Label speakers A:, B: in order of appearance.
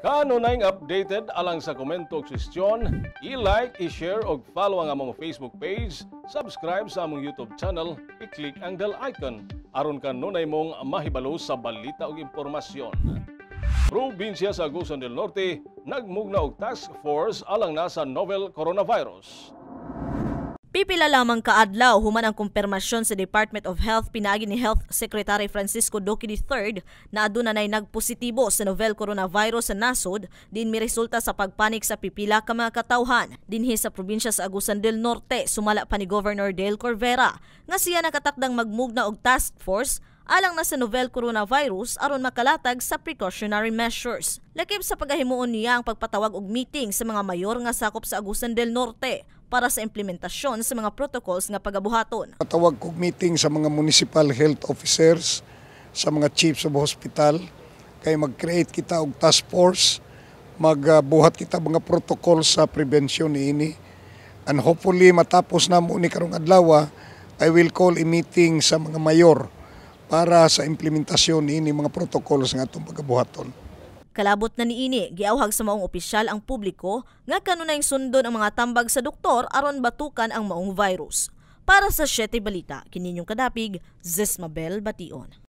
A: Kano na updated alang sa komento o suggestion, i-like, i-share o follow ang among Facebook page, subscribe sa among YouTube channel, i-click ang bell icon aron kanunay mong mahibalo sa balita o impormasyon. Probinsya sa Agusan del Norte nagmugna og task force alang na sa novel coronavirus.
B: Pipila lamang kaadlaw human ang kumpirmasyon sa Department of Health pinaagi ni Health Secretary Francisco Duque III na aduna nay nagpositibo sa novel coronavirus sa nasod din mi resulta sa pagpanik sa pipila ka mga katawhan dinhi sa probinsya sa Agusan del Norte sumala pa ni Governor Dale Corvera nga siya nakatakdang magmugna og task force alang na sa novel coronavirus aron makalatag sa precautionary measures. Lakip sa pagahimuon niya ang pagpatawag og meeting sa mga mayor nga sakop sa Agusan del Norte para sa implementasyon sa mga protocols nga pagabuhaton.
C: Patawag kog meeting sa mga municipal health officers, sa mga chiefs of hospital, kay mag-create kita og task force, magbuhat kita mga protocols sa prevention niini. And hopefully matapos na mo ni karong Adlawa, ah, I will call a meeting sa mga mayor para sa implementasyon niini mga protocols nga atong pagabuhaton.
B: Kalabot na niini, giawhag sa maong opisyal ang publiko nga kanunayng sundon ang mga tambag sa doktor aron batukan ang maong virus. Para sa 7 Balita, kininyong kadapig, Zesmabel Bation.